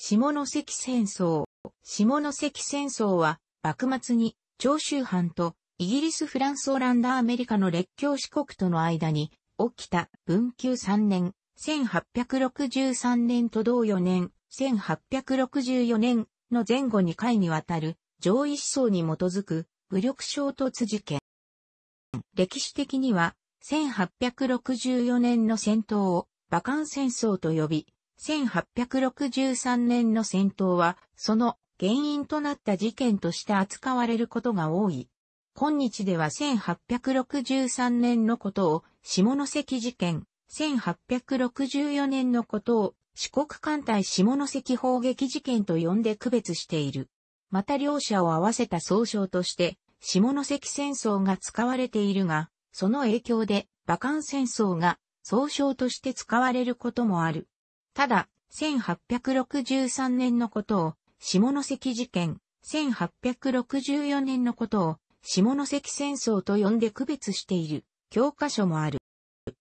下関戦争。下関戦争は、幕末に、長州藩と、イギリス、フランス、オランダ、アメリカの列強四国との間に、起きた、文久3年、1863年と同4年、1864年の前後2回にわたる、上位思想に基づく、武力衝突事件。歴史的には、1864年の戦闘を、馬漢戦争と呼び、1863年の戦闘は、その原因となった事件として扱われることが多い。今日では1863年のことを下関事件、1864年のことを四国艦隊下関砲撃事件と呼んで区別している。また両者を合わせた総称として、下関戦争が使われているが、その影響で、馬関戦争が総称として使われることもある。ただ、1863年のことを、下関事件、1864年のことを、下関戦争と呼んで区別している教科書もある。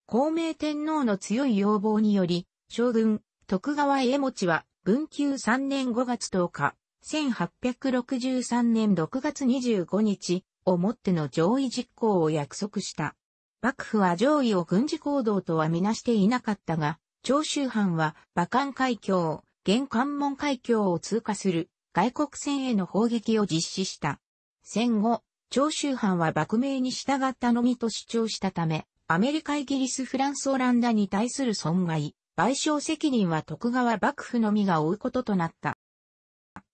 孔明天皇の強い要望により、将軍、徳川家持は、文久3年5月10日、1863年6月25日、をもっての上位実行を約束した。幕府は上位を軍事行動とはみなしていなかったが、長州藩は、馬関海峡、現関門海峡を通過する外国船への砲撃を実施した。戦後、長州藩は幕命に従ったのみと主張したため、アメリカイギリスフランスオランダに対する損害、賠償責任は徳川幕府のみが負うこととなった。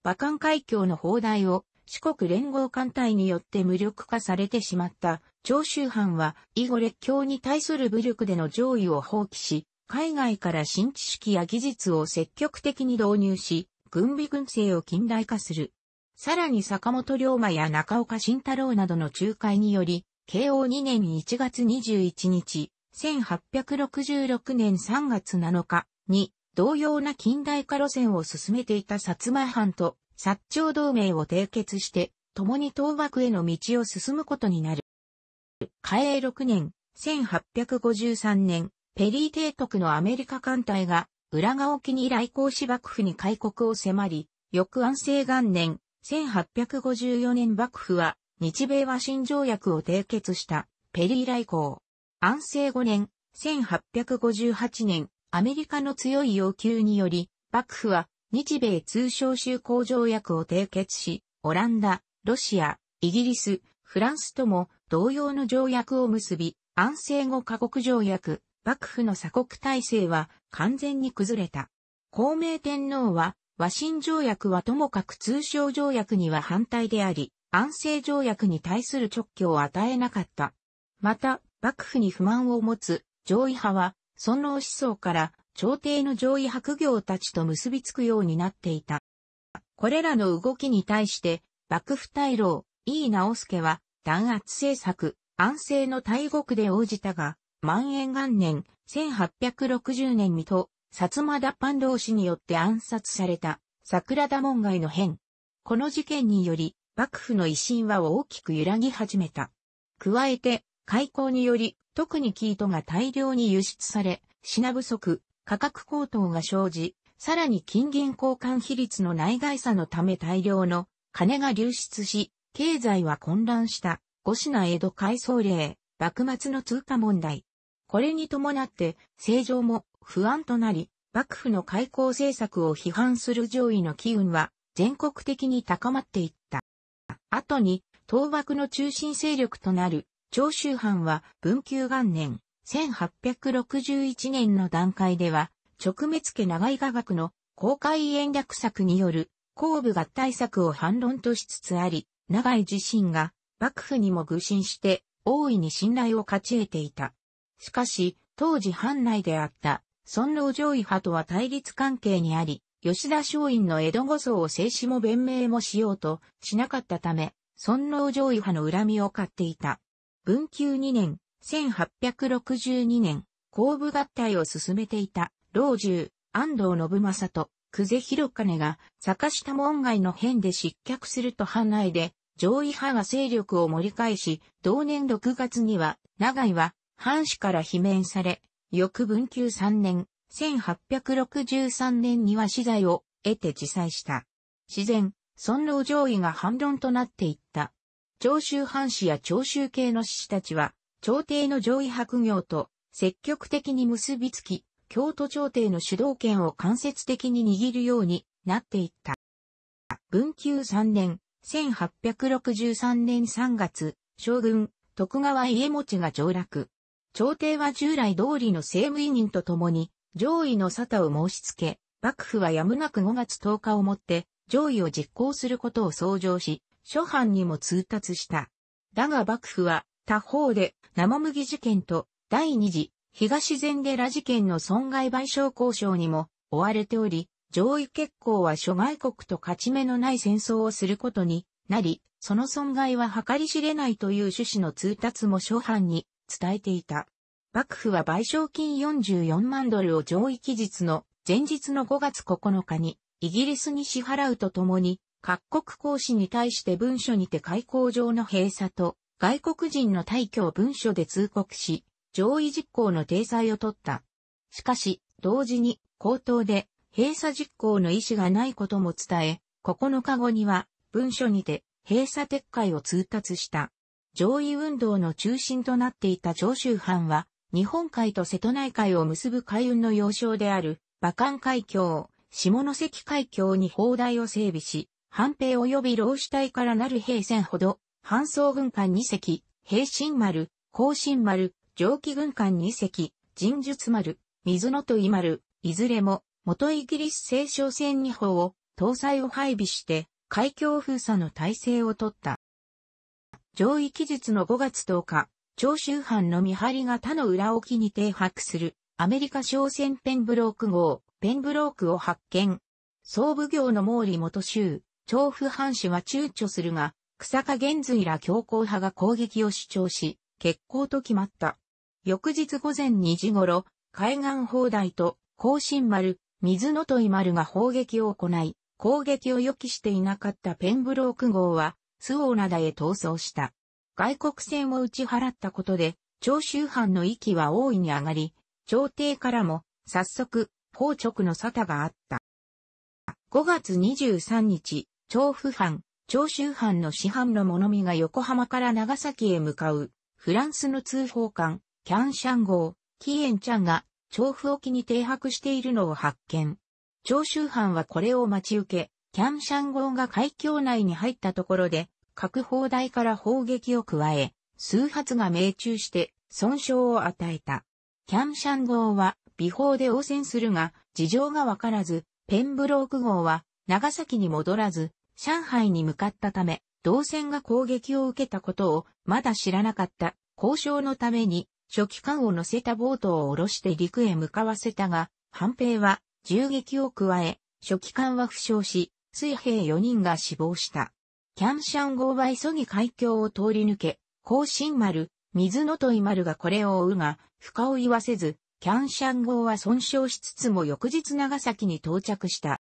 馬関海峡の砲台を四国連合艦隊によって無力化されてしまった長州藩は以後列強に対する武力での上位を放棄し、海外から新知識や技術を積極的に導入し、軍備軍政を近代化する。さらに坂本龍馬や中岡慎太郎などの仲介により、慶応2年1月21日、1866年3月7日に、同様な近代化路線を進めていた薩摩藩と、薩長同盟を締結して、共に東幕への道を進むことになる。嘉永6年、1853年、ペリー提督のアメリカ艦隊が、浦賀沖に来航し幕府に開国を迫り、翌安政元年、1854年幕府は、日米和親条約を締結した、ペリー来航。安政5年、1858年、アメリカの強い要求により、幕府は、日米通商修好条約を締結し、オランダ、ロシア、イギリス、フランスとも同様の条約を結び、安政後過国条約、幕府の鎖国体制は完全に崩れた。孔明天皇は、和親条約はともかく通商条約には反対であり、安政条約に対する直挙を与えなかった。また、幕府に不満を持つ上位派は、尊王思想から朝廷の上位白行たちと結びつくようになっていた。これらの動きに対して、幕府大老、井伊直助は、弾圧政策、安政の大国で応じたが、万延元年、1860年水戸、薩摩脱藩同士によって暗殺された、桜田門外の変。この事件により、幕府の威信は大きく揺らぎ始めた。加えて、開港により、特に生糸が大量に輸出され、品不足、価格高騰が生じ、さらに金銀交換比率の内外差のため大量の金が流出し、経済は混乱した、五品江戸改装令、幕末の通貨問題、これに伴って、政情も不安となり、幕府の開港政策を批判する上位の機運は全国的に高まっていった。後に、倒幕の中心勢力となる長州藩は文久元年1861年の段階では、直滅家長井画学の公開延略策による後部合体策を反論としつつあり、長井自身が幕府にも愚心して大いに信頼を勝ち得ていた。しかし、当時藩内であった、尊老上位派とは対立関係にあり、吉田松陰の江戸御僧を制止も弁明もしようとしなかったため、尊老上位派の恨みを買っていた。文久2年、1862年、後部合体を進めていた、老中、安藤信正と、久世広金が、坂下門外の変で失脚すると藩内で、上位派が勢力を盛り返し、同年6月には、長井は、藩主から罷免され、翌文久3年、1863年には資材を得て自裁した。自然、尊老上位が反論となっていった。長州藩士や長州系の志士たちは、朝廷の上位白業と積極的に結びつき、京都朝廷の主導権を間接的に握るようになっていった。文久3年、1863年3月、将軍、徳川家持が上落。朝廷は従来通りの政務委任とともに、上位の沙汰を申し付け、幕府はやむなく5月10日をもって、上位を実行することを創上し、諸藩にも通達した。だが幕府は、他方で、生麦事件と、第二次、東禅寺事件の損害賠償交渉にも、追われており、上位結構は諸外国と勝ち目のない戦争をすることになり、その損害は計り知れないという趣旨の通達も諸藩に伝えていた。幕府は賠償金44万ドルを上位期日の前日の5月9日にイギリスに支払うとともに各国公使に対して文書にて開港上の閉鎖と外国人の退去を文書で通告し、上位実行の体裁を取った。しかし、同時に、口頭で、閉鎖実行の意思がないことも伝え、9日後には、文書にて、閉鎖撤回を通達した。上位運動の中心となっていた長州藩は、日本海と瀬戸内海を結ぶ海運の要衝である、馬関海峡、下関海峡に砲台を整備し、藩兵及び老子隊からなる兵船ほど、半送軍艦2隻、平新丸、甲新丸、蒸気軍艦2隻、神術丸、水野と伊丸、いずれも、元イギリス清少船2砲を、搭載を配備して、海峡封鎖の体制を取った。上位期日の5月10日、長州藩の見張りが他の裏沖に停泊する、アメリカ商船ペンブローク号、ペンブロークを発見。総武行の毛利元州、長府藩士は躊躇するが、草加玄髄ら強硬派が攻撃を主張し、決行と決まった。翌日午前2時頃、海岸砲台と、甲信丸、水の問丸が砲撃を行い、攻撃を予期していなかったペンブローク号は、周防灘へ逃走した。外国船を打ち払ったことで、長州藩の息は大いに上がり、朝廷からも、早速、宝直の沙汰があった。5月23日、長府藩、長州藩の市範の物見が横浜から長崎へ向かう、フランスの通報官、キャンシャン号、キエンちゃんが、調布沖に停泊しているのを発見。長州藩はこれを待ち受け、キャンシャン号が海峡内に入ったところで、各砲台から砲撃を加え、数発が命中して損傷を与えた。キャンシャン号は美砲で応戦するが、事情がわからず、ペンブローク号は長崎に戻らず、上海に向かったため、同船が攻撃を受けたことをまだ知らなかった交渉のために初期艦を乗せたボートを下ろして陸へ向かわせたが、反兵は銃撃を加え、初期艦は負傷し、水兵4人が死亡した。キャンシャン号は急ぎ海峡を通り抜け、甲信丸、水の問丸がこれを追うが、深を言わせず、キャンシャン号は損傷しつつも翌日長崎に到着した。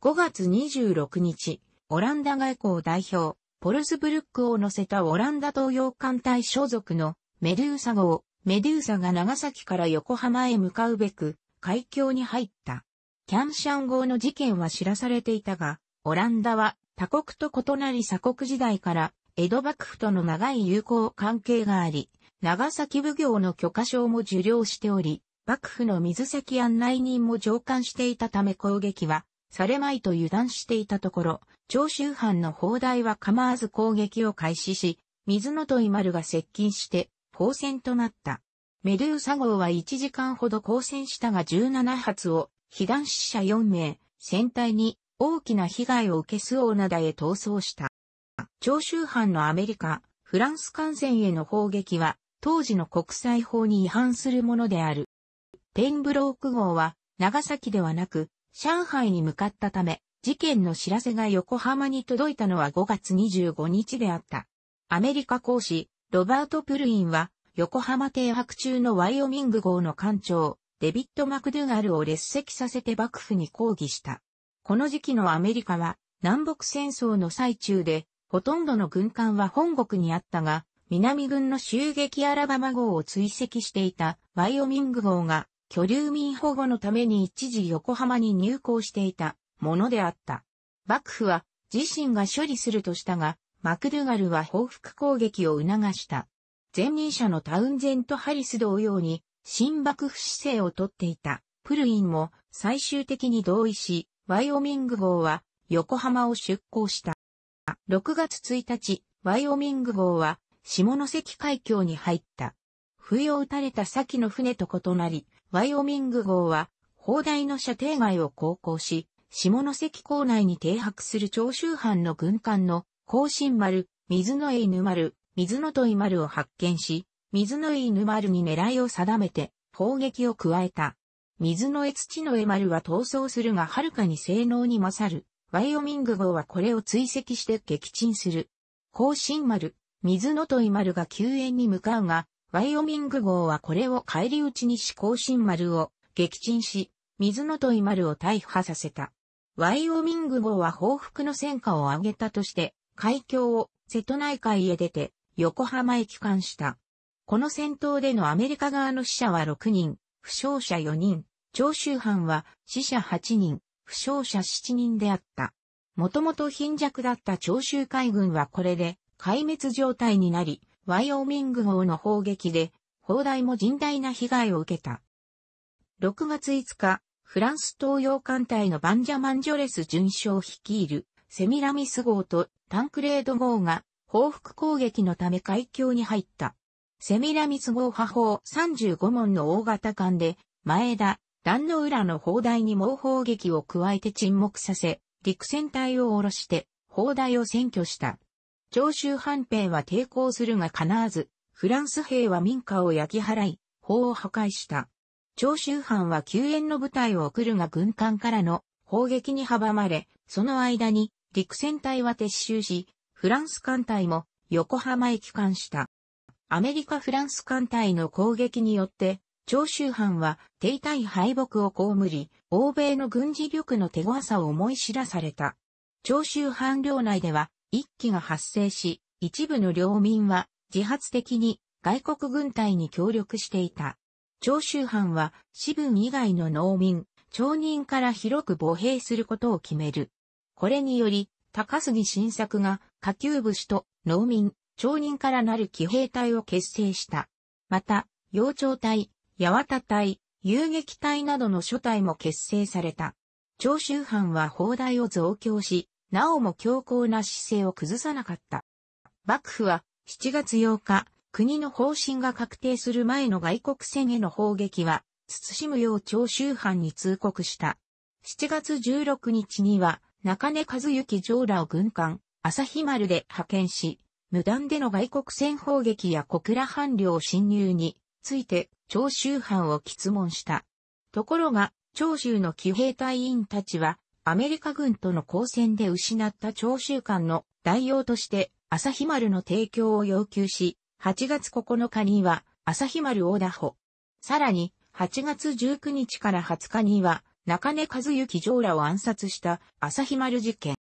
5月26日、オランダ外交代表、ポルスブルックを乗せたオランダ東洋艦隊所属のメデューサ号、メデューサが長崎から横浜へ向かうべく、海峡に入った。キャンシャン号の事件は知らされていたが、オランダは他国と異なり鎖国時代から江戸幕府との長い友好関係があり、長崎奉行の許可証も受領しており、幕府の水先案内人も上官していたため攻撃は、されまいと油断していたところ、長州藩の砲台は構わず攻撃を開始し、水野と伊丸が接近して、交戦となった。メドゥーサ号は1時間ほど交戦したが17発を、被弾死者4名、船体に大きな被害を受けスオーナダへ逃走した。長州藩のアメリカ、フランス艦船への砲撃は、当時の国際法に違反するものである。ペンブローク号は、長崎ではなく、上海に向かったため、事件の知らせが横浜に届いたのは5月25日であった。アメリカ公使、ロバート・プルインは、横浜停泊中のワイオミング号の艦長、デビッド・マクドゥガルを列席させて幕府に抗議した。この時期のアメリカは南北戦争の最中で、ほとんどの軍艦は本国にあったが、南軍の襲撃アラバマ号を追跡していたワイオミング号が居留民保護のために一時横浜に入港していたものであった。幕府は自身が処理するとしたが、マクドゥガルは報復攻撃を促した。前任者のタウンゼント・ハリス同様に、新幕府姿勢をとっていた、プルインも最終的に同意し、ワイオミング号は横浜を出港した。6月1日、ワイオミング号は下関海峡に入った。冬を打たれた先の船と異なり、ワイオミング号は砲台の射程外を航行し、下関港内に停泊する長州藩の軍艦の甲信丸、水の犬丸、水の問丸を発見し、水の犬丸に狙いを定めて砲撃を加えた。水の絵土の絵丸は逃走するがはるかに性能に勝る。ワイオミング号はこれを追跡して撃沈する。甲信丸、水の問丸が救援に向かうが、ワイオミング号はこれを返り討ちにし甲信丸を撃沈し、水の問丸を大破させた。ワイオミング号は報復の戦果を上げたとして、海峡を瀬戸内海へ出て、横浜へ帰還した。この戦闘でのアメリカ側の死者は6人、負傷者4人、長州藩は死者8人、負傷者7人であった。もともと貧弱だった長州海軍はこれで壊滅状態になり、ワイオミング号の砲撃で、砲台も甚大な被害を受けた。6月5日、フランス東洋艦隊のバンジャマン・ジョレス巡将率いるセミラミス号とタンクレード号が報復攻撃のため海峡に入った。セミラミス号破砲35門の大型艦で、前田、壇の裏の砲台に猛砲撃を加えて沈黙させ、陸戦隊を下ろして、砲台を占拠した。長州藩兵は抵抗するが叶わず、フランス兵は民家を焼き払い、砲を破壊した。長州藩は救援の部隊を送るが軍艦からの砲撃に阻まれ、その間に陸戦隊は撤収し、フランス艦隊も横浜へ帰還した。アメリカ・フランス艦隊の攻撃によって、長州藩は停滞敗北を被り、欧米の軍事力の手強さを思い知らされた。長州藩領内では一揆が発生し、一部の領民は自発的に外国軍隊に協力していた。長州藩は私文以外の農民、町人から広く母兵することを決める。これにより、高杉晋作が下級武士と農民、町人からなる騎兵隊を結成した。また、幼鳥隊、八幡隊、遊撃隊などの諸隊も結成された。長州藩は砲台を増強し、なおも強硬な姿勢を崩さなかった。幕府は7月8日、国の方針が確定する前の外国船への砲撃は、慎むよう長州藩に通告した。7月16日には、中根和幸上らを軍艦、朝日丸で派遣し、無断での外国船砲撃や小倉藩領侵入について長州藩を質問した。ところが、長州の騎兵隊員たちは、アメリカ軍との交戦で失った長州艦の代用として、朝日丸の提供を要求し、8月9日には、朝日丸を打破。さらに、8月19日から20日には、中根和幸城らを暗殺した朝日丸事件。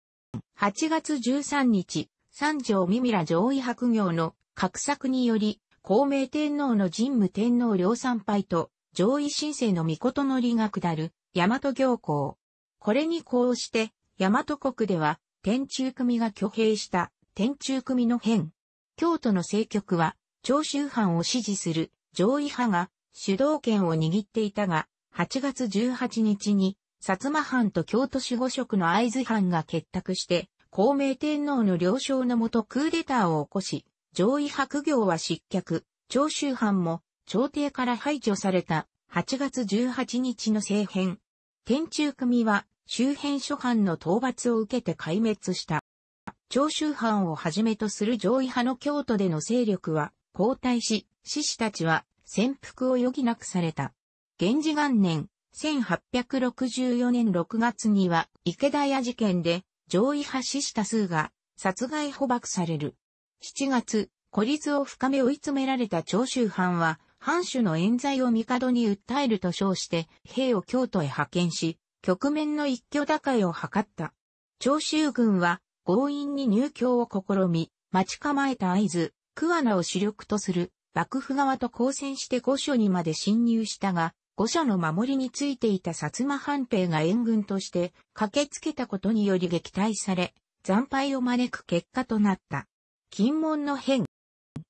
8月13日、三条三村上位白行の格策により、孔明天皇の神武天皇両参拝と、上位神聖の御事のりが下る、大和行幸。これにこうして、大和国では、天中組が挙兵した、天中組の変。京都の政局は、長州藩を支持する上位派が主導権を握っていたが、8月18日に、薩摩藩と京都守護職の会津藩が結託して、孔明天皇の了承のもとクーデターを起こし、上位白行は失脚、長州藩も朝廷から排除された8月18日の政変。天中組は周辺諸藩の討伐を受けて壊滅した。長州藩をはじめとする上位派の京都での勢力は後退し、志士たちは潜伏を余儀なくされた。源氏元年、1864年6月には池田屋事件で上位派死した数が殺害捕獲される。7月、孤立を深め追い詰められた長州藩は、藩主の冤罪を帝に訴えると称して、兵を京都へ派遣し、局面の一挙打開を図った。長州軍は、強引に入京を試み、待ち構えた合図、桑名を主力とする、幕府側と交戦して御所にまで侵入したが、五社の守りについていた薩摩藩兵が援軍として駆けつけたことにより撃退され、惨敗を招く結果となった。金門の変。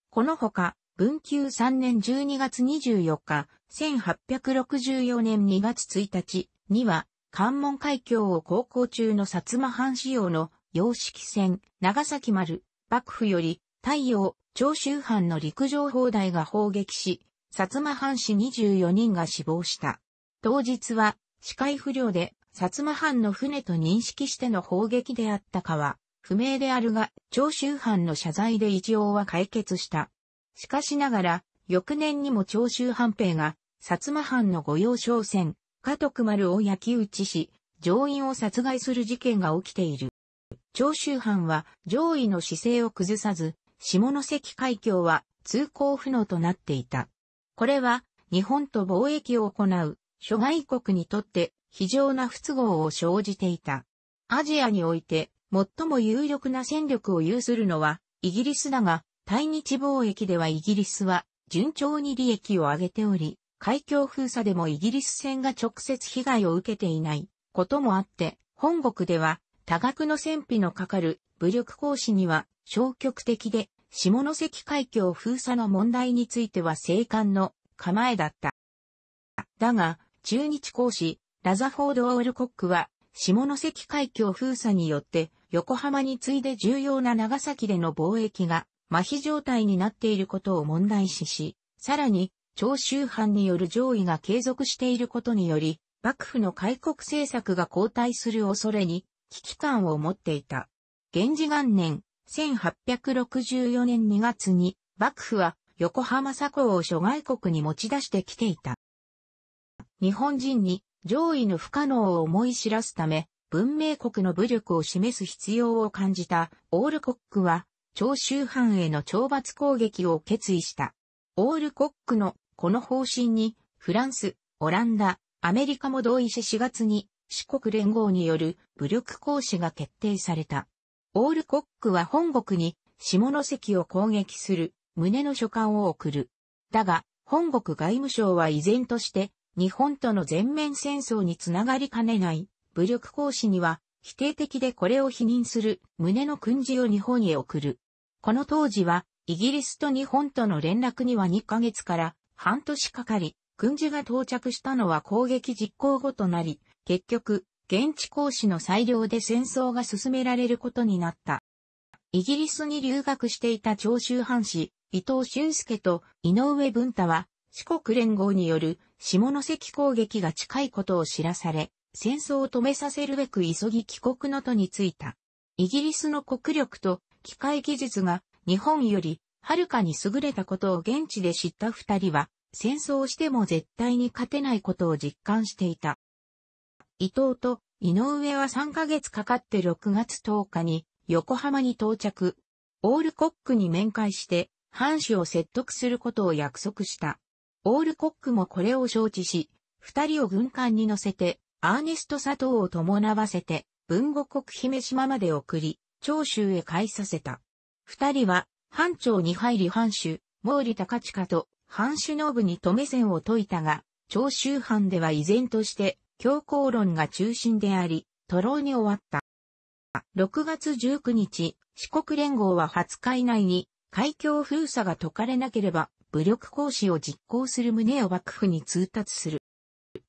このほか、文久3年12月24日、1864年2月1日には、関門海峡を航行中の薩摩藩仕様の洋式船、長崎丸、幕府より、太陽、長州藩の陸上砲台が砲撃し、薩摩藩士24人が死亡した。当日は、視界不良で、薩摩藩の船と認識しての砲撃であったかは、不明であるが、長州藩の謝罪で一応は解決した。しかしながら、翌年にも長州藩兵が、薩摩藩の御用商船、加徳丸を焼き打ちし、上院を殺害する事件が起きている。長州藩は上位の姿勢を崩さず、下関海峡は通行不能となっていた。これは日本と貿易を行う諸外国にとって非常な不都合を生じていた。アジアにおいて最も有力な戦力を有するのはイギリスだが、対日貿易ではイギリスは順調に利益を上げており、海峡封鎖でもイギリス船が直接被害を受けていないこともあって、本国では多額の戦費のかかる武力行使には消極的で下関海峡封鎖の問題については静観の構えだった。だが、中日講師、ラザフォード・オールコックは、下関海峡封鎖によって、横浜に次いで重要な長崎での貿易が、麻痺状態になっていることを問題視し、さらに、長州藩による上位が継続していることにより、幕府の開国政策が後退する恐れに、危機感を持っていた。源氏元年、1864年2月に幕府は横浜佐港を諸外国に持ち出してきていた。日本人に上位の不可能を思い知らすため、文明国の武力を示す必要を感じたオールコックは、長州藩への懲罰攻撃を決意した。オールコックのこの方針に、フランス、オランダ、アメリカも同意し4月に四国連合による武力行使が決定された。オールコックは本国に下関を攻撃する旨の書簡を送る。だが、本国外務省は依然として日本との全面戦争につながりかねない武力行使には否定的でこれを否認する旨の訓示を日本へ送る。この当時はイギリスと日本との連絡には2ヶ月から半年かかり、訓示が到着したのは攻撃実行後となり、結局、現地講師の裁量で戦争が進められることになった。イギリスに留学していた長州藩士、伊藤俊介と井上文太は、四国連合による下関攻撃が近いことを知らされ、戦争を止めさせるべく急ぎ帰国の途についた。イギリスの国力と機械技術が日本よりはるかに優れたことを現地で知った二人は、戦争をしても絶対に勝てないことを実感していた。伊藤と井上は3ヶ月かかって6月10日に横浜に到着。オールコックに面会して藩主を説得することを約束した。オールコックもこれを承知し、二人を軍艦に乗せて、アーネスト佐藤を伴わせて、文後国姫島まで送り、長州へ帰させた。二人は、藩長に入り藩主、毛利高近と、藩主信に止め線を解いたが、長州藩では依然として、強硬論が中心であり、徒労に終わった。6月19日、四国連合は20日以内に、海峡封鎖が解かれなければ、武力行使を実行する旨を幕府に通達する。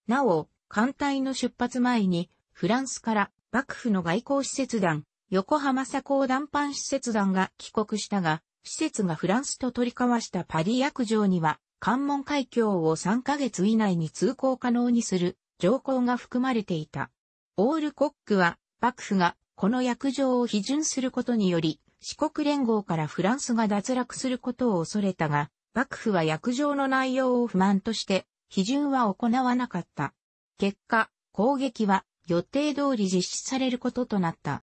なお、艦隊の出発前に、フランスから幕府の外交施設団、横浜佐高団班施設団が帰国したが、施設がフランスと取り交わしたパリ役場には、関門海峡を3ヶ月以内に通行可能にする条項が含まれていた。オールコックは、幕府がこの約定を批准することにより、四国連合からフランスが脱落することを恐れたが、幕府は約定の内容を不満として、批准は行わなかった。結果、攻撃は予定通り実施されることとなった。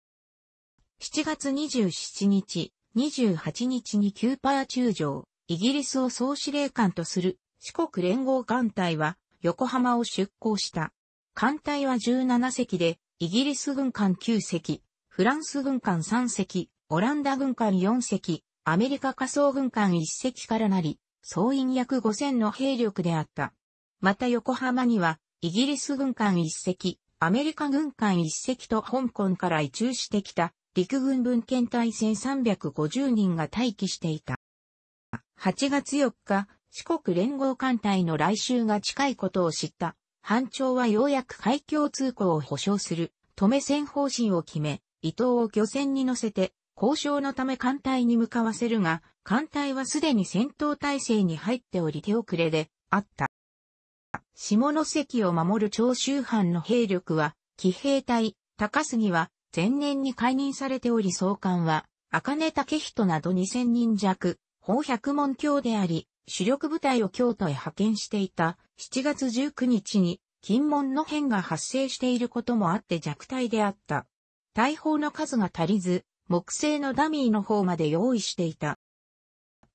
7月27日、28日にキューパー中将、イギリスを総司令官とする四国連合艦隊は横浜を出港した。艦隊は17隻で、イギリス軍艦9隻、フランス軍艦3隻、オランダ軍艦4隻、アメリカ仮想軍艦1隻からなり、総員約5000の兵力であった。また横浜には、イギリス軍艦1隻、アメリカ軍艦1隻と香港から移住してきた陸軍分遣隊1350人が待機していた。8月4日、四国連合艦隊の来襲が近いことを知った。班長はようやく海峡通行を保障する、止め戦方針を決め、伊藤を漁船に乗せて、交渉のため艦隊に向かわせるが、艦隊はすでに戦闘態勢に入っており手遅れであった。下関を守る長州藩の兵力は、騎兵隊、高杉は前年に解任されており総監は、赤根武人など2000人弱、法百門卿であり、主力部隊を京都へ派遣していた7月19日に金門の変が発生していることもあって弱体であった。大砲の数が足りず、木製のダミーの方まで用意していた。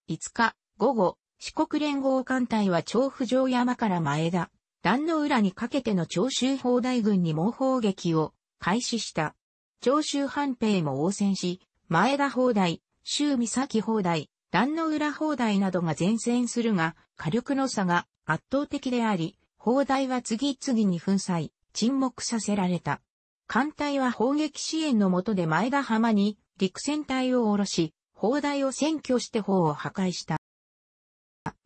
5日、午後、四国連合艦隊は調布城山から前田、壇の浦にかけての長州砲台軍に猛砲撃を開始した。長州藩兵も応戦し、前田砲台、周三崎砲台、弾の裏砲台などが前線するが、火力の差が圧倒的であり、砲台は次々に粉砕、沈黙させられた。艦隊は砲撃支援の下で前田浜に陸戦隊を下ろし、砲台を占拠して砲を破壊した。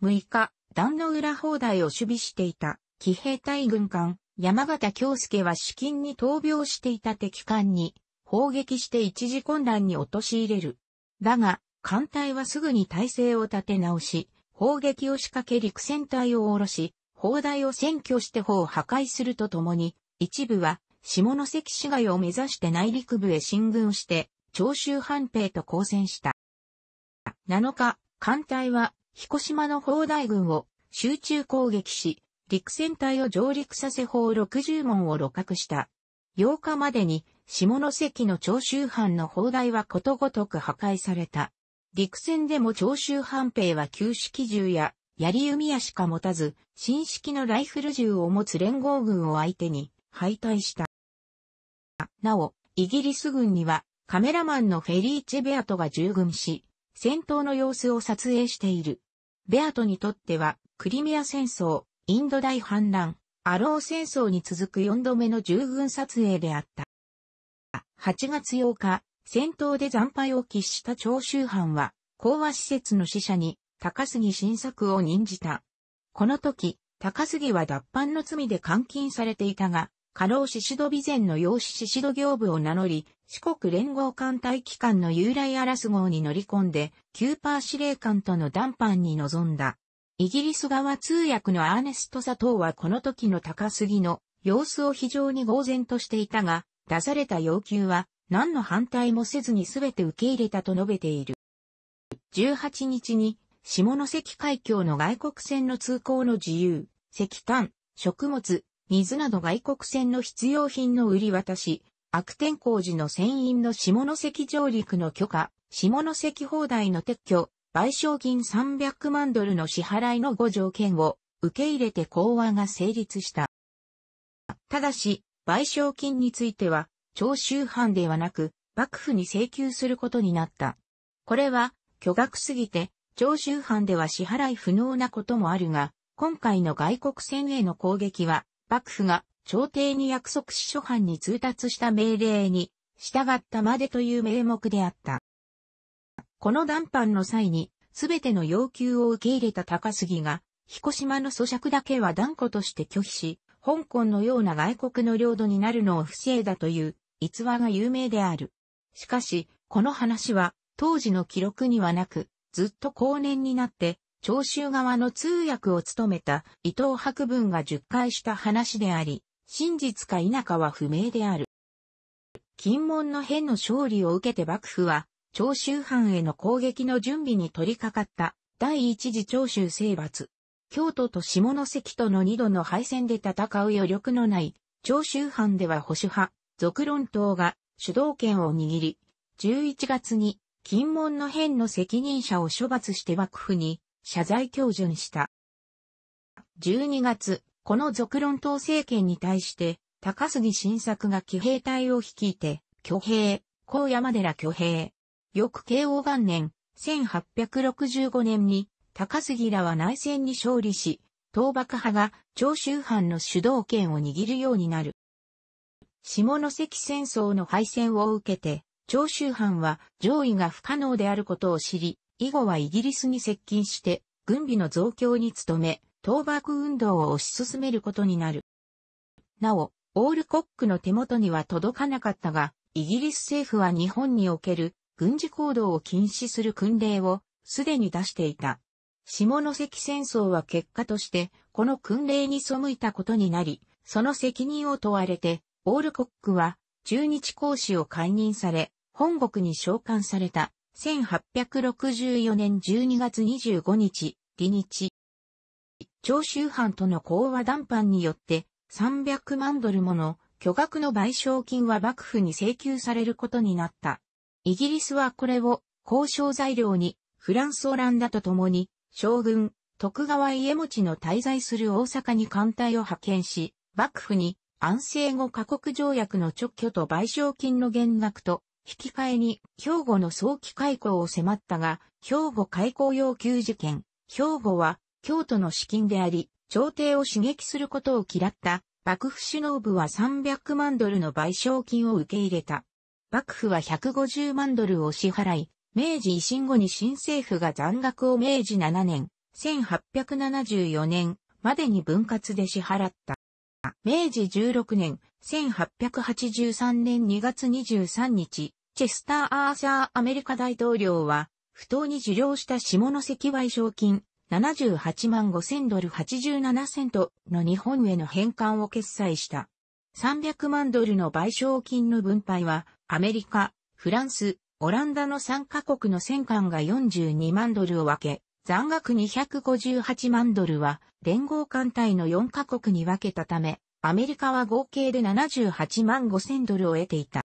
6日、弾の裏砲台を守備していた騎兵隊軍艦山形京介は至近に闘病していた敵艦に砲撃して一時混乱に陥れる。だが、艦隊はすぐに体制を立て直し、砲撃を仕掛け陸戦隊を下ろし、砲台を占拠して砲を破壊するとともに、一部は下関市街を目指して内陸部へ進軍して、長州藩兵と交戦した。7日、艦隊は彦島の砲台軍を集中攻撃し、陸戦隊を上陸させ砲60門を露獲した。8日までに下関の長州藩の砲台はことごとく破壊された。陸戦でも長州藩兵は旧式銃や槍弓矢しか持たず、新式のライフル銃を持つ連合軍を相手に敗退した。なお、イギリス軍にはカメラマンのフェリーチェ・ベアトが従軍し、戦闘の様子を撮影している。ベアトにとっては、クリミア戦争、インド大反乱、アロー戦争に続く4度目の従軍撮影であった。8月8日、戦闘で惨敗を喫した長州藩は、講和施設の使者に高杉晋作を任じた。この時、高杉は脱藩の罪で監禁されていたが、過労死指導備前の養子宍戸行部を名乗り、四国連合艦隊機関の由来アラス号に乗り込んで、キューパー司令官との談判に臨んだ。イギリス側通訳のアーネスト佐藤はこの時の高杉の様子を非常に呆然としていたが、出された要求は何の反対もせずにすべて受け入れたと述べている。18日に、下関海峡の外国船の通行の自由、石炭、食物、水など外国船の必要品の売り渡し、悪天候時の船員の下関上陸の許可、下関放題の撤去、賠償金300万ドルの支払いの5条件を受け入れて講和が成立した。ただし、賠償金については、徴収犯ではなく、幕府に請求することになった。これは、巨額すぎて、徴収犯では支払い不能なこともあるが、今回の外国船への攻撃は、幕府が朝廷に約束し諸藩に通達した命令に従ったまでという名目であった。この談判の際に、すべての要求を受け入れた高杉が、彦島の咀嚼だけは断固として拒否し、香港のような外国の領土になるのを防いだという逸話が有名である。しかし、この話は当時の記録にはなく、ずっと後年になって、長州側の通訳を務めた伊藤博文が述回した話であり、真実か否かは不明である。金門の変の勝利を受けて幕府は、長州藩への攻撃の準備に取り掛かった第一次長州征伐。京都と下関との二度の敗戦で戦う余力のない長州藩では保守派、俗論党が主導権を握り、11月に金門の変の責任者を処罰して幕府に謝罪授にした。12月、この俗論党政権に対して、高杉晋作が騎兵隊を率いて、挙兵、高山寺挙兵。翌慶応元年、1865年に、高杉らは内戦に勝利し、倒幕派が長州藩の主導権を握るようになる。下関戦争の敗戦を受けて、長州藩は上位が不可能であることを知り、以後はイギリスに接近して、軍備の増強に努め、倒幕運動を推し進めることになる。なお、オールコックの手元には届かなかったが、イギリス政府は日本における軍事行動を禁止する訓令をすでに出していた。下関戦争は結果として、この訓令に背いたことになり、その責任を問われて、オールコックは、中日講師を解任され、本国に召喚された、1864年12月25日、離日。長州藩との講和談判によって、300万ドルもの巨額の賠償金は幕府に請求されることになった。イギリスはこれを交渉材料にフランス・オランダと共に将軍徳川家持の滞在する大阪に艦隊を派遣し、幕府に安政後過国条約の直挙と賠償金の減額と、引き換えに兵庫の早期開港を迫ったが、兵庫開港要求事件、兵庫は京都の資金であり、朝廷を刺激することを嫌った、幕府首脳部は300万ドルの賠償金を受け入れた。幕府は150万ドルを支払い、明治維新後に新政府が残額を明治7年、1874年までに分割で支払った。明治16年、1883年2月23日、チェスター・アーサー・アメリカ大統領は、不当に受領した下関賠償金78万5千ドル87セントの日本への返還を決済した。300万ドルの賠償金の分配は、アメリカ、フランス、オランダの3カ国の戦艦が42万ドルを分け、残額258万ドルは連合艦隊の4カ国に分けたため、アメリカは合計で78万5千ドルを得ていた。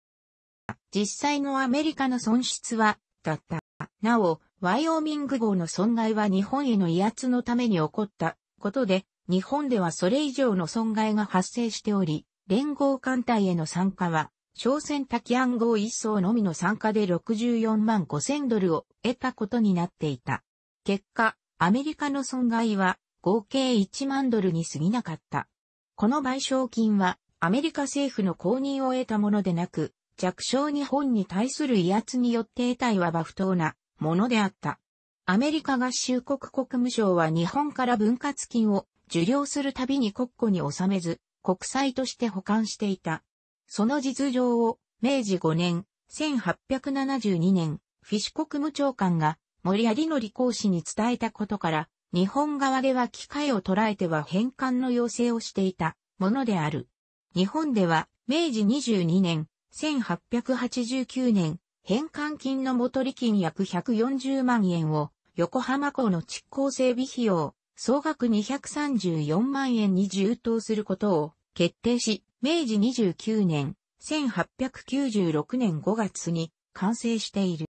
実際のアメリカの損失は、だった。なお、ワイオミング号の損害は日本への威圧のために起こったことで、日本ではそれ以上の損害が発生しており、連合艦隊への参加は、朝鮮滝暗号一層のみの参加で64万5千ドルを得たことになっていた。結果、アメリカの損害は合計1万ドルに過ぎなかった。この賠償金はアメリカ政府の公認を得たものでなく、弱小日本に対する威圧によって得たいわば不当なものであった。アメリカ合衆国国務省は日本から分割金を受領するたびに国庫に収めず、国債として保管していた。その実情を明治5年、1872年、フィッシュ国務長官が森有則講士に伝えたことから、日本側では機会を捉えては返還の要請をしていたものである。日本では、明治22年、1889年、返還金の元利金約140万円を、横浜港の築港整備費用、総額234万円に充当することを決定し、明治29年、1896年5月に完成している。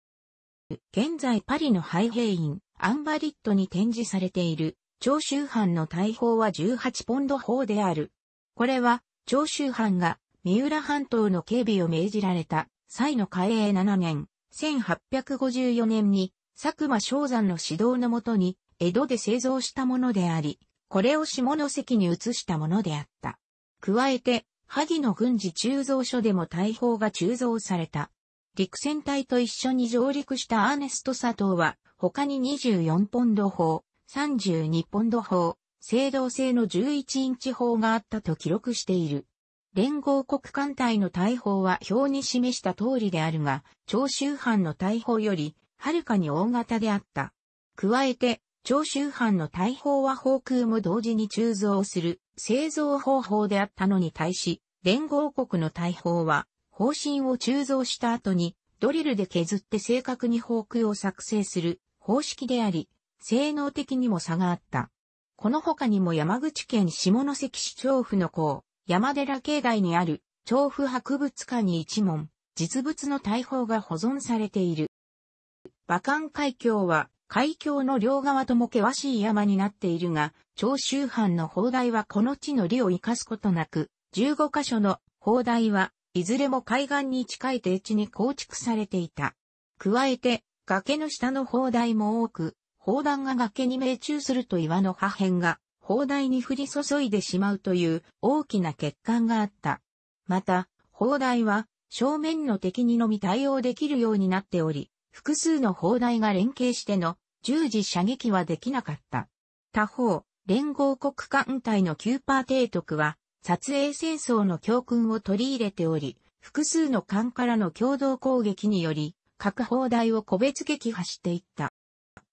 現在パリの廃兵院、アンバリットに展示されている、長州藩の大砲は18ポンド砲である。これは、長州藩が三浦半島の警備を命じられた際の開営7年、1854年に佐久間昭山の指導のもとに江戸で製造したものであり、これを下関に移したものであった。加えて、萩の軍事鋳造所でも大砲が鋳造された。陸戦隊と一緒に上陸したアーネスト佐藤は、他に24ポンド砲、32ポンド砲、青銅製の11インチ砲があったと記録している。連合国艦隊の大砲は表に示した通りであるが、長州藩の大砲より、はるかに大型であった。加えて、長州藩の大砲は砲空も同時に鋳造する製造方法であったのに対し、連合国の大砲は方針を鋳造した後に、ドリルで削って正確に方空を作成する方式であり、性能的にも差があった。この他にも山口県下関市調布の港、山寺境内にある調布博物館に一門、実物の大砲が保存されている。馬漢海峡は海峡の両側とも険しい山になっているが、長州藩の砲台はこの地の利を生かすことなく、15カ所の砲台はいずれも海岸に近い低地に構築されていた。加えて、崖の下の砲台も多く、砲弾が崖に命中すると岩の破片が砲台に降り注いでしまうという大きな欠陥があった。また、砲台は正面の敵にのみ対応できるようになっており、複数の砲台が連携しての十字射撃はできなかった。他方、連合国艦隊のキューパー提督は撮影戦争の教訓を取り入れており、複数の艦からの共同攻撃により、各砲台を個別撃破していった。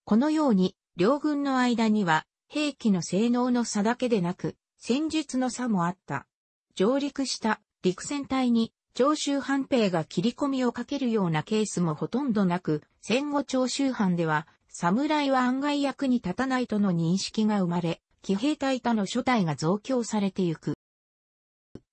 このように、両軍の間には、兵器の性能の差だけでなく、戦術の差もあった。上陸した陸戦隊に長州藩兵が切り込みをかけるようなケースもほとんどなく、戦後長州藩では、侍は案外役に立たないとの認識が生まれ、騎兵隊他の諸隊が増強されてゆく。